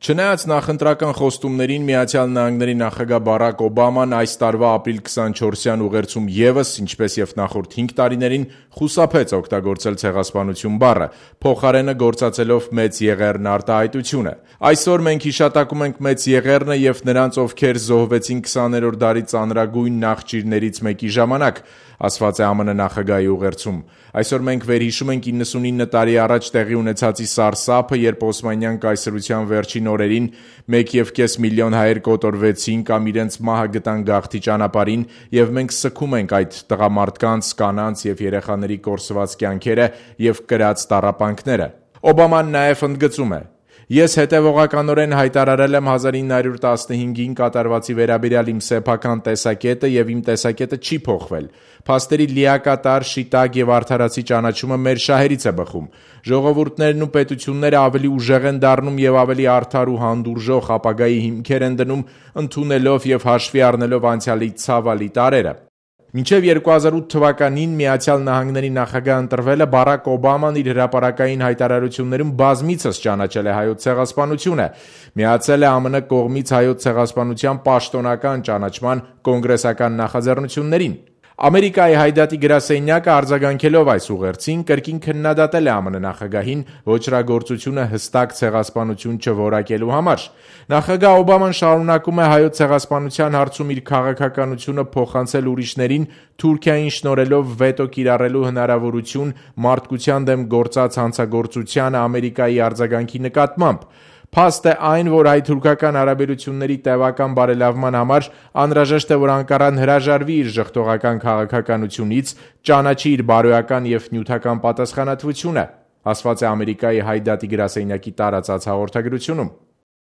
Չնայած նախընտրական խոստումներին ԱՄՆ նախագահ Բարաք Օբաման այս տարվա ապրիլ 24-յան ուղերձում ևս, ինչպես և նախորդ հինգ տարիներին, խուսափեց օգտագործել «ցեղասպանություն» բառը, փոխարենը գործածելով «Մեծ եղեռն» արտահայտությունը: Այսօր մենք հիշատակում ենք Մեծ եղեռնը և նրանց, ովքեր զոհվեցին 20-րդ դարի ծանրագույն նախճիրներից մեկի ժամանակ, ասված է ԱՄՆ նախագահի ուղերձում: Այսօր մենք վերհիշում ենք 99 տարի առաջ տեղի ունեցածի սարսափը, երբ Օսմանյան կայսրության վերջին այն օրերին 1.5 միլիոն հայեր կոտորվեցին կամ իրենց մահը գտան գաղթի ճանապարհին, և մենք սգում ենք այդ տղամարդկանց, կանանց և երեխաների կորսված կյանքերը և կրած տառապանքները։ Օբաման նաև ընդգծում է. Ես հետևողականորեն հայտարարել եմ 1915-ին կատարվածի վերաբերյալ իմ սեփական տեսակետը եւ իմ տեսակետը չի փոխվել։ Փաստերի լիակատար, շիտակ եւ արդարացի ճանաչումը մեր շահերից է բխում։ Ժողովուրդներն ու պետությունները ավելի ուժեղ են դառնում եւ ավելի արդար ու հանդուրժող ապագայի հիմքեր են դնում՝ ընդունելով եւ հաշվի առնելով անցյալի ցավալի տարրերը։ Մինչև 2008 թվականին Միացյալ Նահանգների նախագահ ընտրվելը Բարաք Օբաման իր հրապարակային հայտարարություններում բազմիցս ճանաչել է հայոց ցեղասպանությունը, միացել է ԱՄՆ կողմից հայոց ցեղասպանության պաշտոնական ճանաչման կոնգրեսական նախաձեռնություններին: Ամերիկայի Հայդատի գրասենյակը արձագանքելով այս ուղերձին կրկին քննադատել է ԱՄՆ նախագահին ոճրագործությունը հստակ ցեղասպանություն չորակելու համար։ Նախագահ Օբաման շարունակում է հայոց ցեղասպանության հարցում իր քաղաքականությունը փոխանցել ուրիշներին՝ Թուրքիային շնորհելով վետո կիրառելու հնարավորություն մարդկության դեմ գործած հանցագործությանը Ամերիկայի արձագանքի նկատմամբ։ Փաստ է այն, որ հայ-թուրքական հարաբերությունների տևական բարելավման համար անհրաժեշտ է, որ Անկարան հրաժարվի իր ժխտողական քաղաքականությունից, ճանաչի իր բարոյական և նյութական պատասխանատվությունը»,- ասված է Ամերիկայի Հայ դատի գրասենյակի տարածած հաղորդագրությունում: